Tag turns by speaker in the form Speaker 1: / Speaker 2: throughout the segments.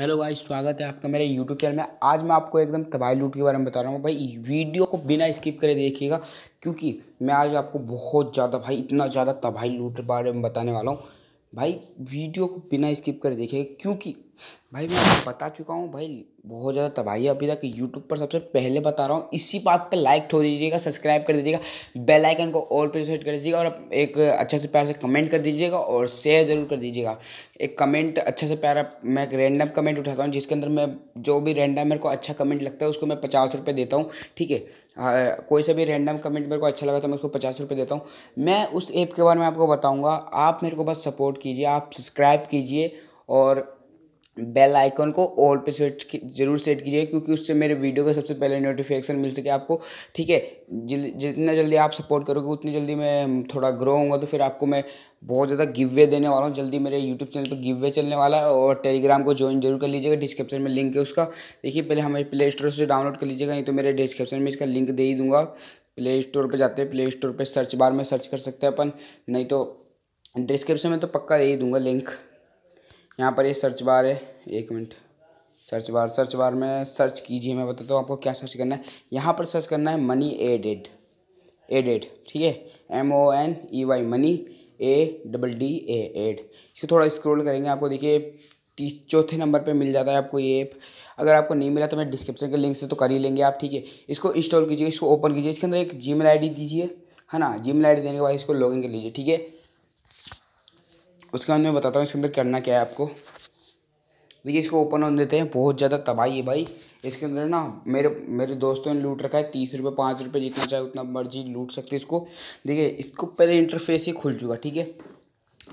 Speaker 1: hello भाई स्वागत है आपका मेरे यूट्यूब चैनल में आज मैं आपको एकदम तबाही लूट के बारे में बता रहा हूँ भाई वीडियो को बिना स्किप करे देखिएगा क्योंकि मैं आज आपको बहुत ज़्यादा भाई इतना ज़्यादा तबाही लूट के बारे में बताने वाला हूँ भाई वीडियो को बिना स्किप करे देखिएगा क्योंकि भाई मैं बता चुका हूँ भाई बहुत ज़्यादा तबाही अभी तक यूट्यूब पर सबसे पहले बता रहा हूँ इसी बात पे लाइक ठोर दीजिएगा सब्सक्राइब कर दीजिएगा बेल आइकन को ऑल पे सेट कर दीजिएगा और एक अच्छे से प्यार से कमेंट कर दीजिएगा और शेयर ज़रूर कर दीजिएगा एक कमेंट अच्छे से प्यारा मैं एक रैंडम कमेंट उठाता हूँ जिसके अंदर मैं जो भी रैंडम मेरे को अच्छा कमेंट लगता है उसको मैं पचास रुपये देता हूँ ठीक है कोई सा भी रैंडम कमेंट मेरे को अच्छा लगा तो मैं उसको पचास रुपये देता हूँ मैं उस ऐप के बारे में आपको बताऊँगा आप मेरे को बस सपोर्ट कीजिए आप सब्सक्राइब कीजिए और बेल आइकन को ऑल पे सेट जरूर सेट कीजिए क्योंकि उससे मेरे वीडियो का सबसे पहले नोटिफिकेशन मिल सके आपको ठीक है जितना जल्दी आप सपोर्ट करोगे उतनी जल्दी मैं थोड़ा ग्रो होऊंगा तो फिर आपको मैं बहुत ज़्यादा गिव वे देने वाला हूँ जल्दी मेरे यूट्यूब चैनल पर गिव वे चलने वाला है और टेलीग्राम को ज्वाइन जरूर कर लीजिएगा डिस्क्रिप्शन में लिंक है उसका देखिए पहले हमें प्ले स्टोर से डाउनलोड कर लीजिएगा नहीं तो मेरे डिस्क्रिप्शन में इसका लिंक दे ही दूंगा प्ले स्टोर पर जाते हैं प्ले स्टोर पर सर्च बार में सर्च कर सकते हैं अपन नहीं तो डिस्क्रिप्शन में तो पक्का दे ही दूंगा लिंक यहाँ पर ये सर्च बार है एक minute search bar search bar में सर्च कीजिए मैं बताता हूँ आपको क्या सर्च करना है यहाँ पर सर्च करना है मनी एडेड एडेड ठीक है M O N E Y money A double D A add इसको थोड़ा स्क्रॉल करेंगे आपको देखिए चौथे नंबर पे मिल जाता है आपको ये ऐप अगर आपको नहीं मिला तो मैं डिस्क्रिप्शन के लिंक से तो कर ही लेंगे आप ठीक है इसको इंस्टॉल कीजिए इसको ओपन कीजिए इसके अंदर एक जी मेल दीजिए है ना जी मेल देने के बाद इसको लॉगिन कर लीजिए ठीक है उसके बाद मैं बताता हूँ इसके अंदर करना क्या है आपको देखिए इसको ओपन होने देते हैं बहुत ज़्यादा तबाही है भाई इसके अंदर ना मेरे मेरे दोस्तों ने लूट रखा है तीस रुपये पाँच रुपये जितना चाहे उतना मर्जी लूट सकते इसको देखिए इसको पहले इंटरफेस ही खुल चुका ठीक है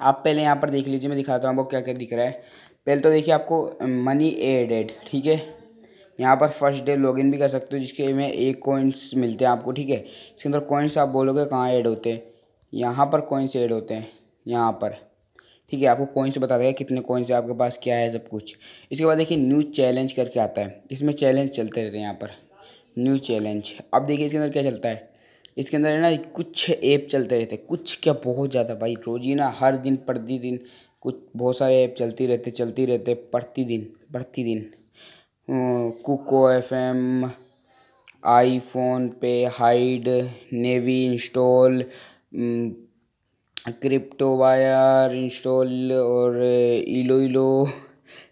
Speaker 1: आप पहले यहाँ पर देख लीजिए मैं दिखाता हूँ आपको क्या क्या दिख रहा है पहले तो देखिए आपको मनी एडेड ठीक है यहाँ पर फर्स्ट डे लॉगिन भी कर सकते हो जिसके में एक कॉइन्स मिलते हैं आपको ठीक है इसके अंदर कॉइन्स आप बोलोगे कहाँ ऐड होते हैं यहाँ पर कॉइन्स ऐड होते हैं यहाँ पर ठीक है आपको कॉइन्स बता देगा कितने कॉइन्स आपके पास क्या है सब कुछ इसके बाद देखिए न्यू चैलेंज करके आता है इसमें चैलेंज चलते रहते हैं यहाँ पर न्यू चैलेंज अब देखिए इसके अंदर क्या चलता है इसके अंदर है ना कुछ ऐप चलते रहते कुछ क्या बहुत ज़्यादा भाई रोजीना हर दिन प्रतिदिन कुछ बहुत सारे ऐप चलती रहते चलती रहते प्रतिदिन प्रतिदिन Kuku F M PhonePe हाइड नेवी इंस्टॉल क्रिप्टो वायर इंस्टॉल और इलो इलो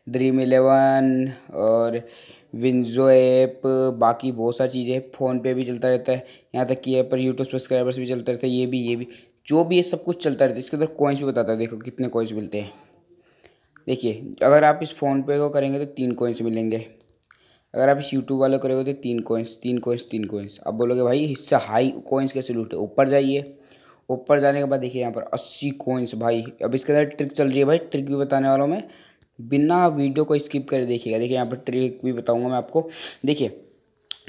Speaker 1: ड्रीम इलेवन और विंजो ऐप बाकी बहुत सारी चीज़ें फ़ोन पे भी चलता रहता है यहाँ तक कि ऐप पर यूट्यूब सब्सक्राइबर्स भी चलता रहता है ये भी ये भी जो भी ये सब कुछ चलता रहता है इसके अंदर कॉइन्स भी बताता है देखो कितने कॉइन्स मिलते हैं देखिए अगर आप इस फ़ोन पे को करेंगे तो तीन कॉइन्स मिलेंगे अगर आप इस यूट्यूब वाले करेंगे तो तीन कॉइन्स तीन कॉइन्स तीन कॉइन्स अब बोलोगे भाई हिस्सा हाई कॉइन्स कैसे लूटे ऊपर जाइए ऊपर जाने के बाद देखिए यहाँ पर अस्सी कोइंस भाई अब इसके अंदर ट्रिक चल रही है भाई ट्रिक भी बताने वालों में बिना वीडियो को स्किप कर देखिएगा देखिए यहाँ पर ट्रिक भी बताऊँगा मैं आपको देखिए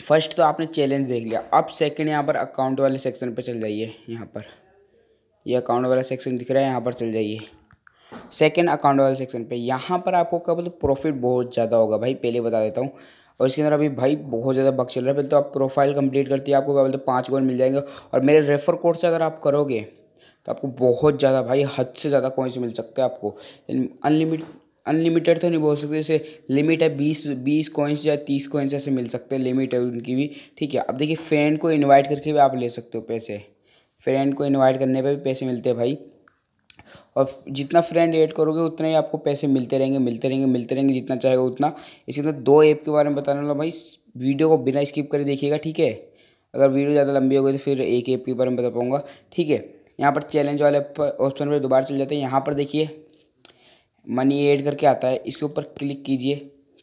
Speaker 1: फर्स्ट तो आपने चैलेंज देख लिया अब सेकेंड यहाँ पर अकाउंट वाले सेक्शन पर चल जाइए यहाँ पर ये यह अकाउंट वाला सेक्शन दिख रहा है यहाँ पर चल जाइए सेकेंड अकाउंट वाले सेक्शन पे यहाँ पर आपको क्या बोलते प्रॉफिट बहुत ज़्यादा होगा भाई पहले बता देता हूँ और इसके अंदर अभी भाई बहुत ज़्यादा बक चल रहा है पहले तो आप प्रोफाइल कंप्लीट करती है आपको क्या बोलते पाँच गोल मिल जाएंगे और मेरे रेफर कोड से अगर आप करोगे तो आपको बहुत ज़्यादा भाई हद से ज़्यादा कॉइन्स मिल सकते हैं आपको अनलिमिट अनलिमिटेड तो नहीं बोल सकते जैसे लिमिट है बीस बीस कॉइन्स या तीस कॉइन्स ऐसे मिल सकते हैं लिमिट है उनकी भी ठीक है अब देखिए फ्रेंड को इनवाइट करके भी आप ले सकते हो पैसे फ्रेंड को इनवाइट करने पर भी पैसे मिलते हैं भाई और जितना फ्रेंड ऐड करोगे उतने ही आपको पैसे मिलते रहेंगे मिलते रहेंगे मिलते रहेंगे जितना चाहे उतना इसी तरह दो ऐप के बारे में बताने वाला भाई वीडियो को बिना स्किप करे देखिएगा ठीक है अगर वीडियो ज़्यादा लंबी हो गई तो फिर एक ऐप के बारे में बता पाऊँगा ठीक है यहाँ पर चैलेंज वाले ऑप्शन पर दोबारा चल जाते हैं यहाँ पर देखिए मनी ऐड करके आता है इसके ऊपर क्लिक कीजिए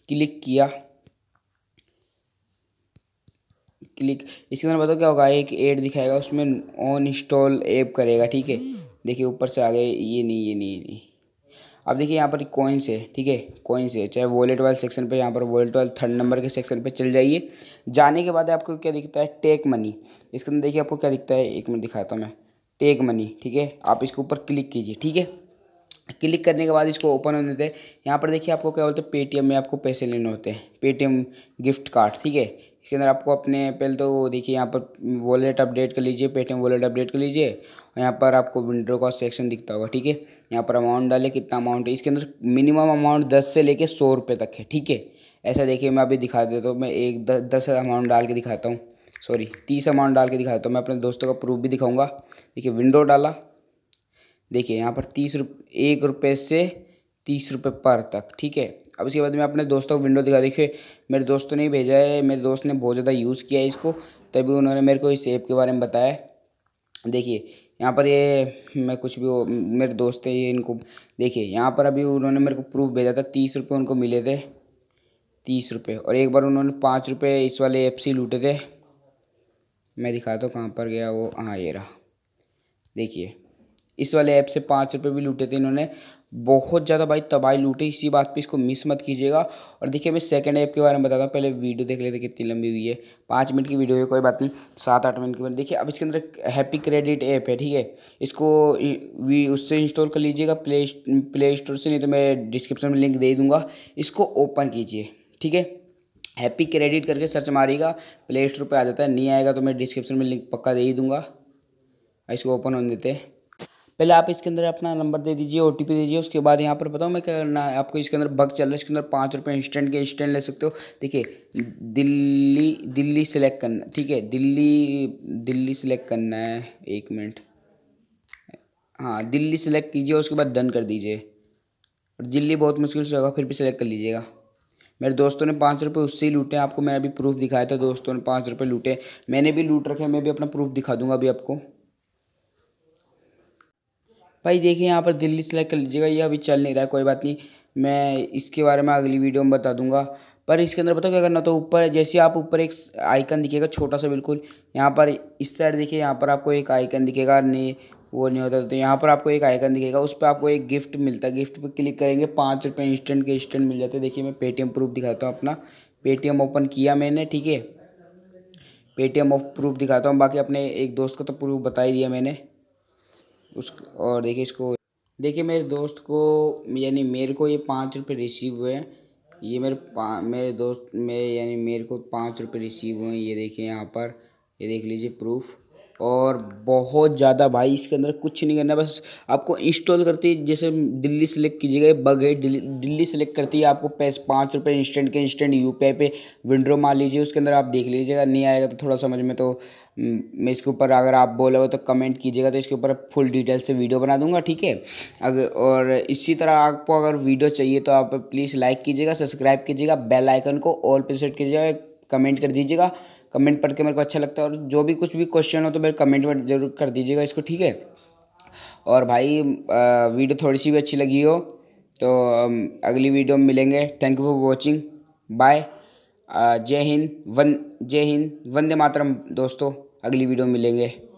Speaker 1: क्लिक किया क्लिक इसके अंदर बताओ क्या होगा एक ऐड दिखाएगा उसमें ऑन इंस्टॉल ऐप करेगा ठीक है देखिए ऊपर से आ गए ये नहीं ये नहीं ये नहीं अब देखिए यहाँ पर कॉइन्स है ठीक है कॉइन्स है चाहे वॉलेट वाले सेक्शन पे यहाँ पर वॉलेट वाले थर्ड नंबर के सेक्शन पे चल जाइए जाने के बाद आपको क्या दिखता है टेक मनी इसके अंदर देखिए आपको क्या दिखता है एक मिनट दिखाता हूँ मैं टेक मनी ठीक है आप इसके ऊपर क्लिक कीजिए ठीक है क्लिक करने के बाद इसको ओपन होने देते हैं यहाँ पर देखिए आपको क्या बोलते हैं पेटीएम में आपको पैसे लेने होते हैं पेटीएम गिफ्ट कार्ड ठीक है इसके अंदर आपको अपने पहले तो देखिए यहाँ पर वॉलेट अपडेट कर लीजिए पेटीएम वॉलेट अपडेट कर लीजिए और यहाँ पर आपको विंड्रो का सेक्शन दिखता होगा ठीक है यहाँ पर अमाउंट डाले कितना अमाउंट है इसके अंदर मिनिमम अमाउंट दस से लेके सौ रुपये तक है ठीक है ऐसा देखिए मैं अभी दिखा देता हूँ मैं एक दस अमाउंट डाल के दिखाता हूँ सॉरी तीस अमाउंट डाल के दिखा देता हूँ मैं अपने दोस्तों का प्रूफ भी दिखाऊँगा देखिए विंडो डाला देखिए यहाँ पर तीस रुप एक रुपये से तीस रुपये पर तक ठीक है अब इसके बाद मैं अपने दोस्तों को विंडो दिखा देखिए मेरे दोस्तों तो ने भेजा है मेरे दोस्त ने बहुत ज़्यादा यूज़ किया है इसको तभी उन्होंने मेरे को इस ऐप के बारे में बताया देखिए यहाँ पर ये मैं कुछ भी मेरे दोस्त है ये इनको देखिए यहाँ पर अभी उन्होंने मेरे को प्रूफ भेजा था तीस रुपये उनको मिले थे तीस रुपये और एक बार उन्होंने पाँच रुपये इस वाले ऐप से लूटे थे मैं दिखाता हूँ कहाँ पर गया वो हाँ ये रहा देखिए इस वाले ऐप से पाँच रुपये भी लूटे थे इन्होंने बहुत ज़्यादा भाई तबाही लूटे इसी बात पे इसको मिस मत कीजिएगा और देखिए मैं सेकंड ऐप के बारे में बताता हूँ पहले वीडियो देख लेते कितनी लंबी हुई है पाँच मिनट की वीडियो है कोई बात नहीं सात आठ मिनट की बात देखिए अब इसके अंदर हैप्पी क्रेडिट ऐप है ठीक है इसको वी उससे इंस्टॉल कर लीजिएगा प्ले प्ले स्टोर से नहीं तो मैं डिस्क्रिप्शन में लिंक दे दूँगा इसको ओपन कीजिए ठीक है हैप्पी क्रेडिट करके सर्च मारिएगा प्ले स्टोर पर आ जाता है नहीं आएगा तो मैं डिस्क्रिप्शन में लिंक पक्का दे ही दूँगा इसको ओपन होने देते हैं पहले आप इसके अंदर अपना नंबर दे दीजिए ओ दीजिए उसके बाद यहाँ पर बताओ मैं क्या करना है आपको इसके अंदर बग चल रहा है इसके अंदर पाँच रुपये इंस्टेंट के इंस्टेंट ले सकते हो देखिए दिल्ली दिल्ली सेलेक्ट करना ठीक है दिल्ली दिल्ली सेलेक्ट करना है एक मिनट हाँ दिल्ली सेलेक्ट कीजिए उसके बाद डन कर दीजिए और दिल्ली बहुत मुश्किल से होगा फिर भी सेलेक्ट कर लीजिएगा मेरे दोस्तों ने पाँच रुपये उससे ही लूटे आपको मैंने अभी प्रूफ दिखाया था दोस्तों ने पाँच रुपये लूटे मैंने भी लूट रखे मैं भी अपना प्रूफ दिखा दूंगा अभी आपको भाई देखिए यहाँ पर दिल्ली सेलेक्ट कर लीजिएगा ये अभी चल नहीं रहा है कोई बात नहीं मैं इसके बारे में अगली वीडियो में बता दूंगा पर इसके अंदर पता क्या करना तो ऊपर जैसे आप ऊपर एक आइकन दिखेगा छोटा सा बिल्कुल यहाँ पर इस साइड देखिए यहाँ पर आपको एक आइकन दिखेगा नहीं वो नहीं होता तो यहाँ पर आपको एक आइकन दिखेगा उस पर आपको एक गिफ्ट मिलता है गिफ्ट पर क्लिक करेंगे पाँच रुपये इंस्टेंट के इंस्टेंट मिल जाते हैं देखिए मैं पेटीएम प्रूफ दिखाता हूँ अपना पेटीएम ओपन किया मैंने ठीक है पेटीएम ऑफ प्रूफ दिखाता हूँ बाकी अपने एक दोस्त को तो प्रूफ बता ही दिया मैंने उस और देखिए इसको देखिए मेरे दोस्त को यानी मेरे को ये पाँच रुपये रिसीव हुए ये मेरे मेरे दोस्त मेरे यानी मेरे को पाँच रुपये रिसीव हुए ये देखिए यहाँ पर ये देख लीजिए प्रूफ और बहुत ज़्यादा भाई इसके अंदर कुछ नहीं करना बस आपको इंस्टॉल करती जैसे दिल्ली सेलेक्ट कीजिएगा बग है दिल्ली, दिल्ली सेलेक्ट करती है आपको पैस पाँच रुपये इंस्टेंट के इंस्टेंट यू पे विंड्रो मार लीजिए उसके अंदर आप देख लीजिएगा नहीं आएगा तो थोड़ा समझ में तो मैं इसके ऊपर अगर आप बोलोगे तो कमेंट कीजिएगा तो इसके ऊपर फुल डिटेल से वीडियो बना दूंगा ठीक है अगर और इसी तरह आपको अगर वीडियो चाहिए तो आप प्लीज़ लाइक कीजिएगा सब्सक्राइब कीजिएगा बेल आइकन को ऑल पे सेट कीजिएगा कमेंट कर दीजिएगा कमेंट पढ़ के मेरे को अच्छा लगता है और जो भी कुछ भी क्वेश्चन हो तो मेरे कमेंट में जरूर कर दीजिएगा इसको ठीक है और भाई वीडियो थोड़ी सी भी अच्छी लगी हो तो अगली वीडियो में मिलेंगे thank you for watching bye जय हिंद वन जय हिंद वंदे मातरम दोस्तों अगली वीडियो मिलेंगे